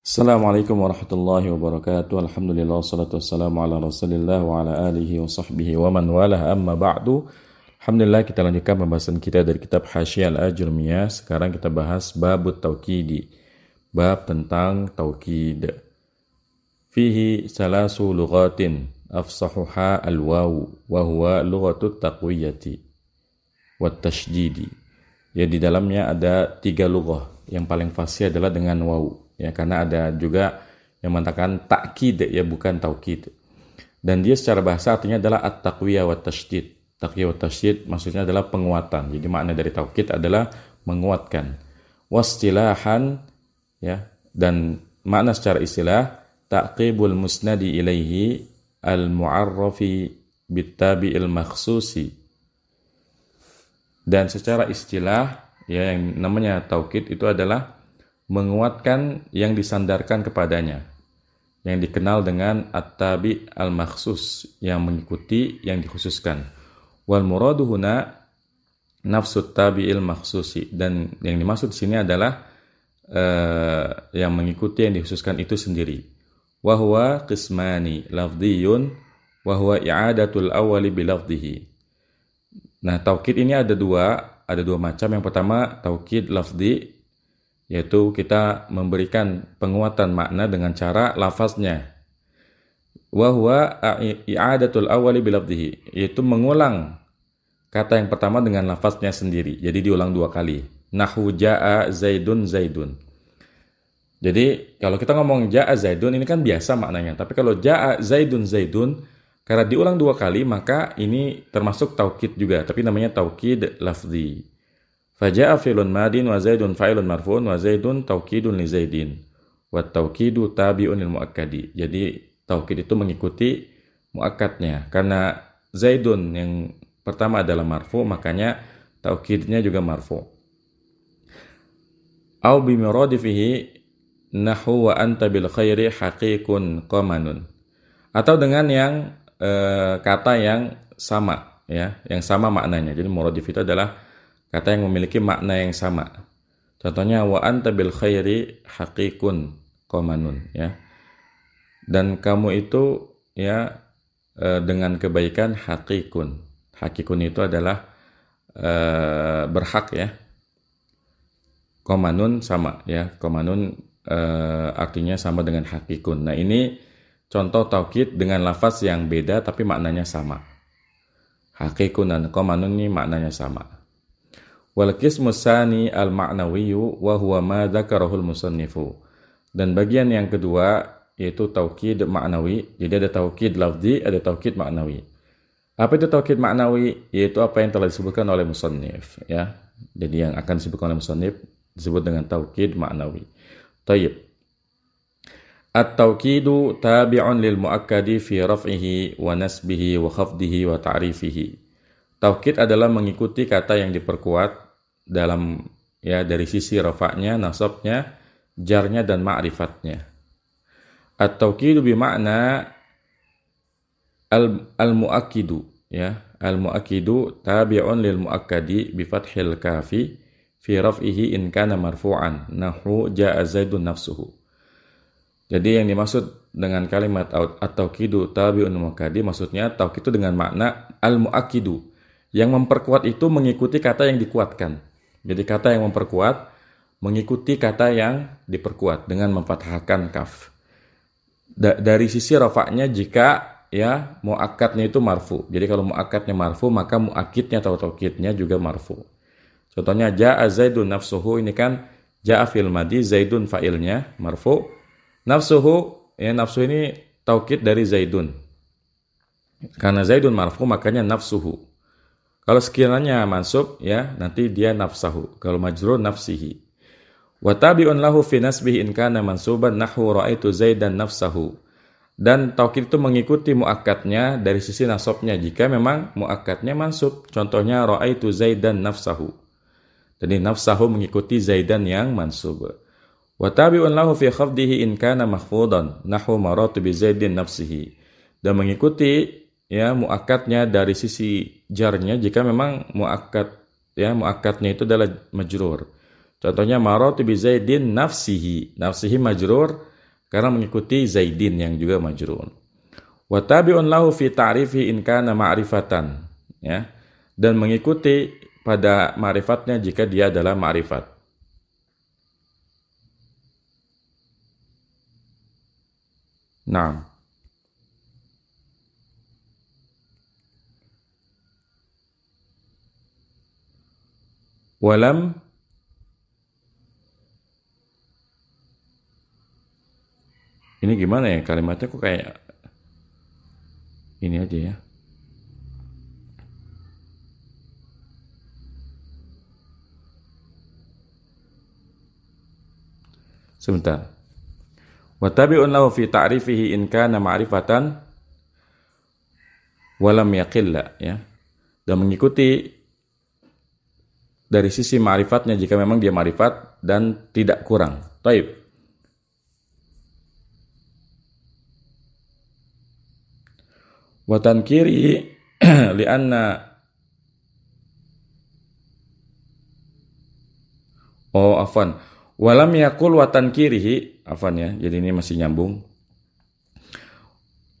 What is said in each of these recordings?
Assalamualaikum warahmatullahi wabarakatuh. Alhamdulillah Salatu wassalamu ala Rasulillah wa ala alihi wa sahbihi wa man walah amma ba'du. Alhamdulillah kita lanjutkan pembahasan kita dari kitab Hasyiah al ajurmiyah Sekarang kita bahas bab tawqidi Bab tentang tawqid Fihi salasu lughatin afsahuha al-waw wa lughatu lughatut taqwiyati wa tashjidi Ya di dalamnya ada tiga lughah. Yang paling fasih adalah dengan waw ya karena ada juga yang mengatakan takkid ya bukan taukid dan dia secara bahasa artinya adalah at-taqwiyah wa tasjid taqwiyah wa tasjid maksudnya adalah penguatan jadi makna dari taukid adalah menguatkan Wasilahan ya dan makna secara istilah taqibul musnadi ilaihi al mu'arrafi bittabiil makhsusi dan secara istilah ya yang namanya taukid itu adalah menguatkan yang disandarkan kepadanya, yang dikenal dengan at-tabi al-makhsus, yang mengikuti yang dikhususkan. Wal muradu huna nafsu tabi'il makhsusi dan yang dimaksud sini adalah uh, yang mengikuti yang dikhususkan itu sendiri. Wahwa qismani lafdiyun wahwa i'adatul awali bilafdihi. Nah, taukid ini ada dua, ada dua macam. Yang pertama taukid lafdi yaitu kita memberikan penguatan makna dengan cara lafaznya. Wahwa i'adatul awali bilabdihi, yaitu mengulang kata yang pertama dengan lafaznya sendiri. Jadi diulang dua kali. Nahu ja'a zaidun zaidun. Jadi kalau kita ngomong ja'a zaidun ini kan biasa maknanya. Tapi kalau ja'a zaidun zaidun, karena diulang dua kali maka ini termasuk taukid juga. Tapi namanya taukid lafzi. Faja'a fi'lun madin wa zaidun fa'ilun marfu'un wa zaidun taukidun li zaidin. Wa taukidu tabi'un lil muakkadi. Jadi taukid itu mengikuti muakkadnya karena zaidun yang pertama adalah marfu makanya taukidnya juga marfu. Au fihi nahu wa anta bil khairi haqiqun qamanun. Atau dengan yang e, kata yang sama ya, yang sama maknanya. Jadi muradif itu adalah Kata yang memiliki makna yang sama. Contohnya wa anta bil khairi haqiqun komanun ya. Dan kamu itu ya e, dengan kebaikan hakikun. Hakikun itu adalah uh, berhak ya. Komanun sama ya. Komanun uh, e, artinya sama dengan hakikun. Nah ini contoh taukid dengan lafaz yang beda tapi maknanya sama. Hakikun dan komanun ini maknanya sama. Wal qismu sani al ma'nawiyyu wa huwa ma dzakarahul musannifu. Dan bagian yang kedua yaitu taukid ma'nawi. Jadi ada taukid lafzi, ada taukid ma'nawi. Apa itu taukid ma'nawi? Yaitu apa yang telah disebutkan oleh musannif ya. Jadi yang akan disebutkan oleh musannif disebut dengan taukid ma'nawi. Ta'ib. At-taukidu tabi'un lil mu'akkadi fi raf'ihi wa nasbihi wa khafdihi wa ta'rifihi. Taukid adalah mengikuti kata yang diperkuat dalam ya dari sisi rofaknya, nasabnya, jarnya dan ma'rifatnya. kidu bi bimakna al, al muakidu ya al muakidu tabi'un lil muakkadi bi fathil kafi fi raf'ihi in kana marfu'an nahu ja'a zaidun nafsuhu. Jadi yang dimaksud dengan kalimat atau kidu tabi'un muakkadi maksudnya tauhid itu dengan makna al muakidu yang memperkuat itu mengikuti kata yang dikuatkan. Jadi kata yang memperkuat mengikuti kata yang diperkuat dengan memfathahkan kaf. Da dari sisi rafaknya jika ya muakatnya itu marfu. Jadi kalau muakatnya marfu maka muakitnya atau taukidnya juga marfu. Contohnya ja zaidun nafsuhu ini kan ja fil madi zaidun fa'ilnya marfu. Nafsuhu ya nafsu ini taukid dari zaidun. Karena zaidun marfu makanya nafsuhu. Kalau sekiranya mansub ya nanti dia nafsahu. Kalau majrur nafsihi. Wa tabi'un lahu fi nasbihi in kana mansuban nahwu raaitu Zaidan nafsahu. Dan taukid itu mengikuti muakatnya dari sisi nasabnya jika memang muakatnya mansub. Contohnya raaitu Zaidan nafsahu. Jadi nafsahu mengikuti Zaidan yang mansub. Wa tabi'un lahu fi khafdihi in kana mahfudan nahu maratu bi Zaidin nafsihi. Dan mengikuti ya muakatnya dari sisi jarnya jika memang muakat ya muakatnya itu adalah majrur. Contohnya marot bi Zaidin nafsihi. Nafsihi majrur karena mengikuti Zaidin yang juga majrur. Wa tabi'un lahu fi ta'rifi in kana ma'rifatan, ya. Dan mengikuti pada ma'rifatnya jika dia adalah ma'rifat. Nah. walam ini gimana ya kalimatnya kok kayak ini aja ya sebentar wa lahu fi ta'rifihi in kana ma'rifatan walam yaqilla ya dan mengikuti dari sisi marifatnya jika memang dia marifat dan tidak kurang. Taib. Watan kiri lianna Oh afan Walam yakul watan kiri, Afan ya Jadi ini masih nyambung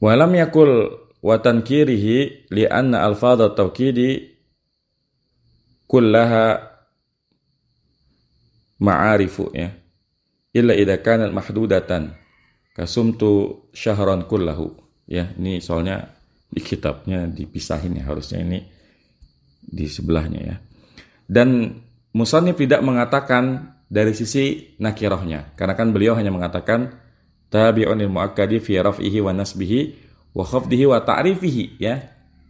Walam yakul watan kirihi Lianna alfadha tawkidi kullaha ma'arifu ya illa idza kanat mahdudatan kasumtu syahron kullahu ya ini soalnya di kitabnya dipisahin ya harusnya ini di sebelahnya ya dan musannif tidak mengatakan dari sisi nakirohnya karena kan beliau hanya mengatakan tabi'un muakkadi fi raf'ihi wa nasbihi wa khafdihi wa ta'rifihi ya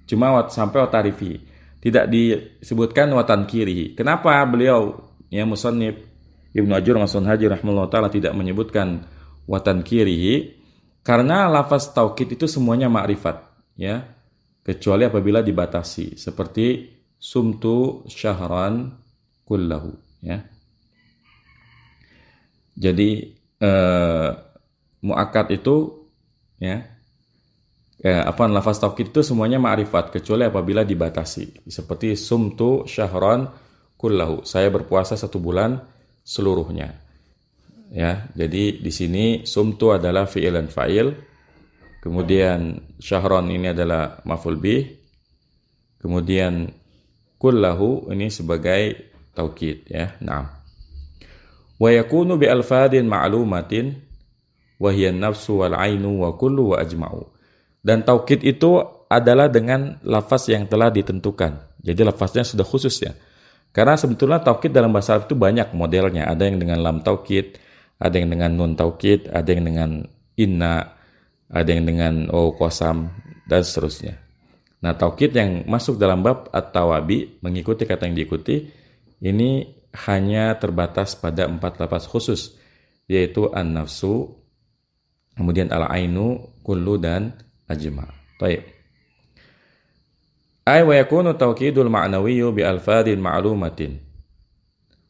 cuma sampai wa ta'rifihi tidak disebutkan watan kiri. Kenapa beliau ya musonib Ibnu Ajur Masun Haji Rahmullah taala tidak menyebutkan watan kiri? Karena lafaz taukid itu semuanya makrifat ya. Kecuali apabila dibatasi seperti sumtu syahran kullahu ya. Jadi eh, muakat itu ya ya, eh, apa lafaz taukid itu semuanya ma'rifat kecuali apabila dibatasi seperti sumtu syahron kullahu saya berpuasa satu bulan seluruhnya ya jadi di sini sumtu adalah fi'il dan fa'il kemudian syahron ini adalah maful bih kemudian kullahu ini sebagai taukid ya nah wa yakunu bi alfadin ma'lumatin wa hiya nafsu wal ainu wa kullu wa ajma'u dan taukid itu adalah dengan lafaz yang telah ditentukan. Jadi lafaznya sudah khusus ya. Karena sebetulnya taukid dalam bahasa Arab itu banyak modelnya. Ada yang dengan lam taukid, ada yang dengan nun taukid, ada yang dengan inna, ada yang dengan oh kosam dan seterusnya. Nah, taukid yang masuk dalam bab at-tawabi mengikuti kata yang diikuti ini hanya terbatas pada empat lafaz khusus yaitu an-nafsu, kemudian al-ainu, kullu dan ajma. baik. Ay wa yakunu tawkidul ma'nawiyyu bi alfadil ma'lumatin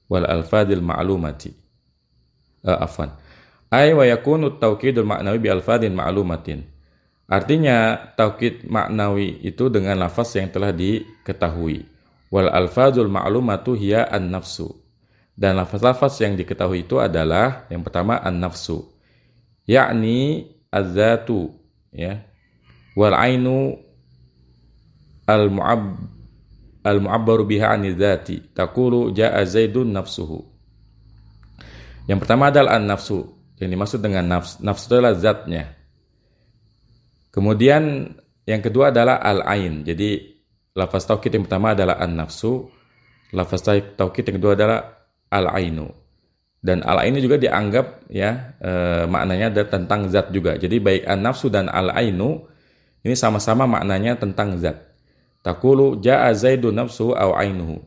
wal alfadil ma'lumati. Uh, afwan. Ay wa yakunu tawkidul ma'nawi bi alfadil ma'lumatin. Artinya taukid maknawi itu dengan lafaz yang telah diketahui. Wal alfazul ma'lumatu hiya an-nafsu. Dan lafaz-lafaz yang diketahui itu adalah yang pertama an-nafsu. Yakni az-zatu ya wal ainu al mu'ab al mu'abbaru biha an dzati taqulu jaa zaidun nafsuhu yang pertama adalah an nafsu yang dimaksud dengan nafs nafsu adalah zatnya kemudian yang kedua adalah al ain jadi lafaz taukid yang pertama adalah an nafsu lafaz taukid yang kedua adalah al ainu dan al ainu juga dianggap ya e, maknanya ada tentang zat juga jadi baik an nafsu dan al ainu ini sama-sama maknanya tentang zat. Takulu ja'a zaidu nafsuhu au ainuhu.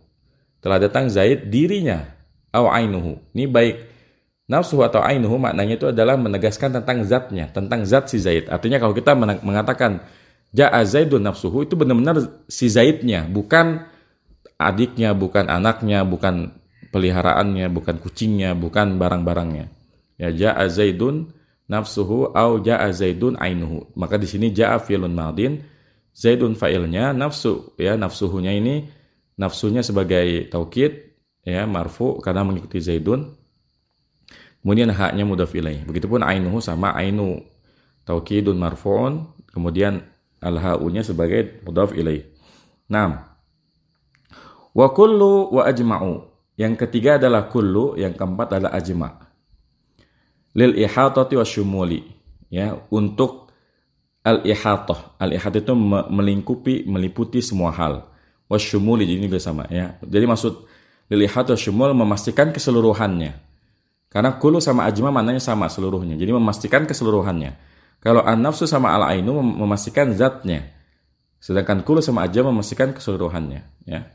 Telah datang Zaid dirinya au ainuhu. Ini baik nafsuhu atau ainuhu maknanya itu adalah menegaskan tentang zatnya, tentang zat si Zaid. Artinya kalau kita mengatakan ja'a zaidu nafsuhu itu benar-benar si Zaidnya, bukan adiknya, bukan anaknya, bukan peliharaannya, bukan kucingnya, bukan barang-barangnya. Ya ja'a Zaidun nafsuhu au jaa zaidun ainuhu. Maka di sini jaa fi'lun madin, zaidun fa'ilnya nafsu ya nafsuhunya ini nafsunya sebagai taukid ya marfu karena mengikuti zaidun. Kemudian haknya mudhaf ilaih. Begitupun ainuhu sama ainu taukidun marfuun, kemudian al-ha'unya sebagai mudhaf ilaih. 6. Wa kullu wa ajma'u. Yang ketiga adalah kullu, yang keempat adalah ajma' lil ihatati wasyumuli ya untuk al ihatah al ihat itu melingkupi meliputi semua hal wasyumuli jadi ini juga sama ya jadi maksud lil ihat wasyumul memastikan keseluruhannya karena kulu sama ajma mananya sama seluruhnya jadi memastikan keseluruhannya kalau an nafsu sama al ainu memastikan zatnya sedangkan kulu sama ajma memastikan keseluruhannya ya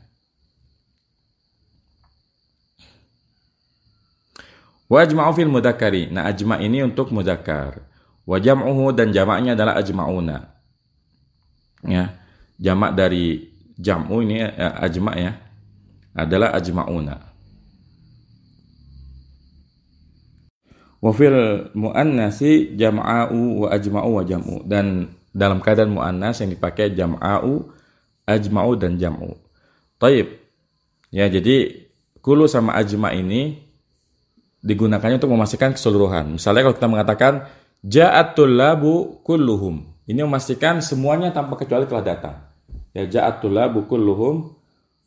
Wajma'u fil mudakari. Nah ajma' ini untuk mudakar. Wajam'uhu dan jamaknya adalah ajma'una. Ya. Jamak dari jam'u ini eh, ajma' ya. Adalah ajma'una. Wafil mu'annasi jam'a'u wa ajma'u wa jam'u. Dan dalam keadaan mu'annas yang dipakai jam'a'u, ajma'u dan jam'u. Taib. Ya jadi kulu sama ajma' ini digunakannya untuk memastikan keseluruhan. Misalnya kalau kita mengatakan ja'atul labu kulluhum. Ini memastikan semuanya tanpa kecuali telah datang. Ya ja'atul labu kulluhum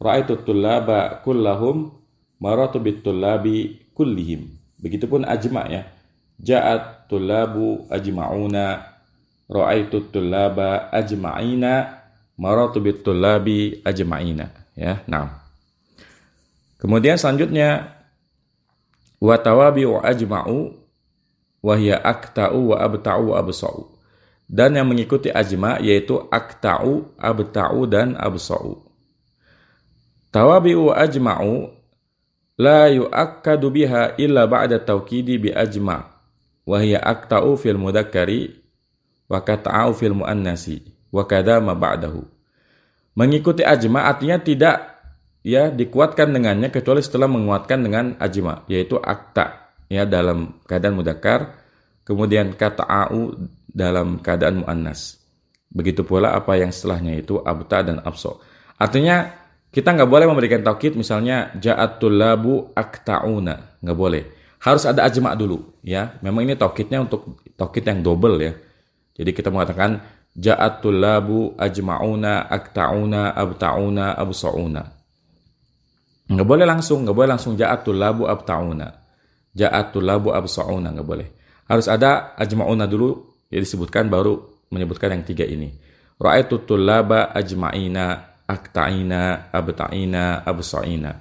ra'aitut tullaba kullahum maratu bitullabi kullihim. Begitupun ajma ya. jatulabu labu ajma'una ra'aitut tullaba ajma'ina maratu bitullabi ajma'ina. Ya, nah. Kemudian selanjutnya wa ajma'u wa hiya akta'u wa abta'u wa absa'u. Dan yang mengikuti ajma yaitu akta'u, abta'u dan absa'u. Tawabi'u ajma'u la yu'akkadu biha illa ba'da tawkidi bi ajma' wa hiya akta'u fil mudakkari wa kata'u fil muannasi wa kadama ba'dahu. Mengikuti ajma artinya tidak ya dikuatkan dengannya kecuali setelah menguatkan dengan ajma yaitu akta ya dalam keadaan mudakar kemudian kata au dalam keadaan muannas begitu pula apa yang setelahnya itu abta dan abso artinya kita nggak boleh memberikan taukid misalnya jaatul labu aktauna nggak boleh harus ada ajma dulu ya memang ini taukidnya untuk taukid yang double ya jadi kita mengatakan jaatul labu ajmauna aktauna abtauna absauna Nggak boleh langsung, nggak boleh langsung ja'atul labu abta'una. Ja'atul labu absa'una, nggak boleh. Harus ada ajma'una dulu, ya disebutkan baru menyebutkan yang tiga ini. Ra'aitu tullaba ajma'ina, akta'ina, abta'ina, absa'ina.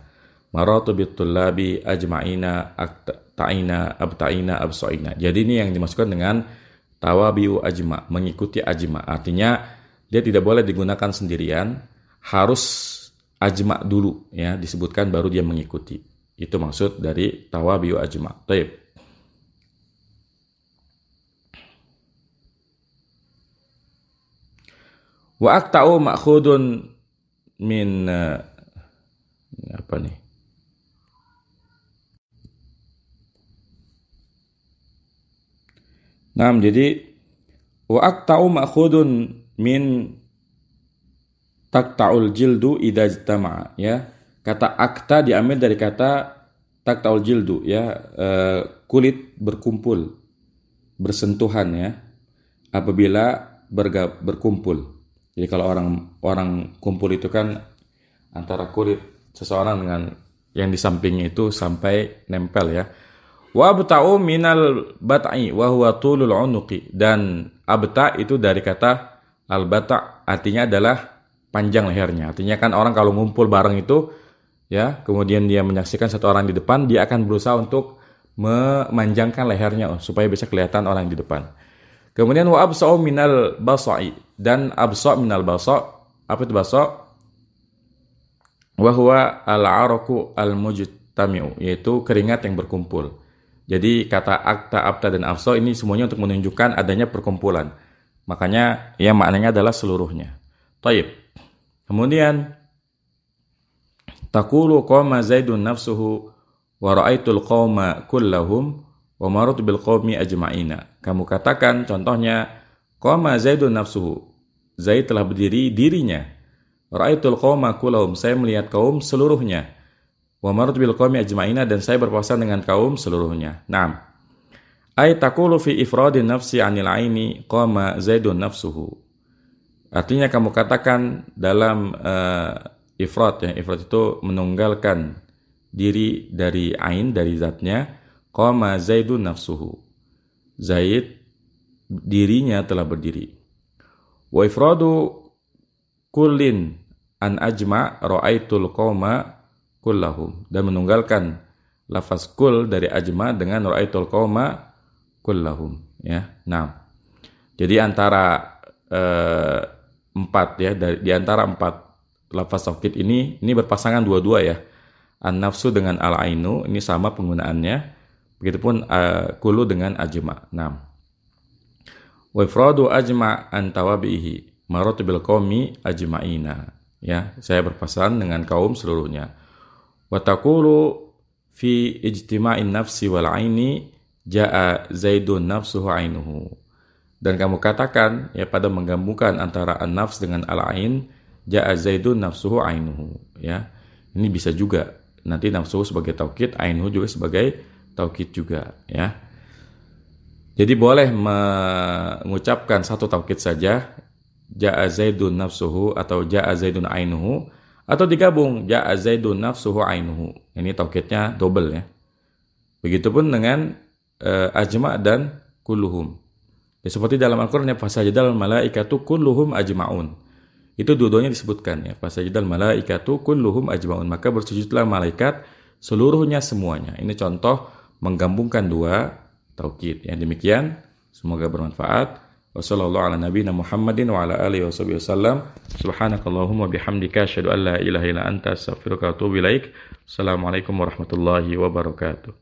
Maratu bitulabi ajma'ina, akta'ina, abta'ina, absoina. Jadi ini yang dimasukkan dengan tawabiu ajma, mengikuti ajma. Artinya, dia tidak boleh digunakan sendirian, harus ajma dulu ya disebutkan baru dia mengikuti itu maksud dari tawabiyu ajma taib wa aktau makhudun min eh, apa nih Nah, jadi wa aktau makhudun min takta'ul jildu idza ijtama'a ya. Kata akta diambil dari kata takta'ul jildu ya, e, kulit berkumpul, bersentuhan ya. Apabila berga, berkumpul. Jadi kalau orang orang kumpul itu kan antara kulit seseorang dengan yang di sampingnya itu sampai nempel ya. Wa abta'u minal bat'i wa huwa tulul unuqi dan abta itu dari kata al bata' artinya adalah panjang lehernya. Artinya kan orang kalau ngumpul bareng itu ya, kemudian dia menyaksikan satu orang di depan, dia akan berusaha untuk memanjangkan lehernya oh, supaya bisa kelihatan orang di depan. Kemudian wa absa'u minal basa'i dan absa' minal basa' apa itu basa' wa huwa al-araku al-mujtami'u yaitu keringat yang berkumpul. Jadi kata akta, abta dan absa' ini semuanya untuk menunjukkan adanya perkumpulan. Makanya ya maknanya adalah seluruhnya. Taib. Kemudian takulu qama zaidun nafsuhu wa ra'aitul qauma kullahum wa marut bil qaumi ajma'ina. Kamu katakan contohnya qama zaidun nafsuhu. Zaid telah berdiri dirinya. Ra'aitul qauma kullahum. Saya melihat kaum seluruhnya. Wa marut bil qaumi ajma'ina dan saya berpuasa dengan kaum seluruhnya. Naam. Ay takulu fi ifradin nafsi anil aini qama zaidun nafsuhu Artinya kamu katakan dalam uh, ifrat ya, ifrat itu menunggalkan diri dari ain dari zatnya qama zaidun nafsuhu. Zaid dirinya telah berdiri. Wa ifradu kullin an ajma ra'aitul qoma kullahum dan menunggalkan lafaz kul dari ajma dengan ra'aitul qoma kullahum ya. Nah. Jadi antara eh, empat ya dari di antara empat lafaz tauhid ini ini berpasangan dua-dua ya. An-nafsu dengan al-ainu ini sama penggunaannya. Begitupun uh, kulu dengan ajma. enam Wa ifradu ajma an tawabihi maratibil qaumi ajmaina. Ya, saya berpasangan dengan kaum seluruhnya. Wa taqulu fi ijtima'in nafsi wal aini jaa zaidun nafsuhu ainuhu dan kamu katakan ya pada menggabungkan antara an-nafs dengan al-ain ja'a zaidun nafsuhu ainuhu ya ini bisa juga nanti nafsuhu sebagai taukid ainuhu juga sebagai taukid juga ya jadi boleh mengucapkan satu taukid saja ja'a zaidun nafsuhu atau ja'a zaidun ainuhu atau digabung ja'a zaidun nafsuhu ainuhu ini taukidnya double ya begitupun dengan uh, ajma dan kulluhum Ya, seperti dalam Al-Quran ya fasajidal malaikatu kulluhum ajma'un. Itu dua-duanya disebutkan ya. Fasajidal malaikatu kulluhum ajma'un. Maka bersujudlah malaikat seluruhnya semuanya. Ini contoh menggabungkan dua taukid. Yang demikian semoga bermanfaat. Wassalamualaikum warahmatullahi wabarakatuh.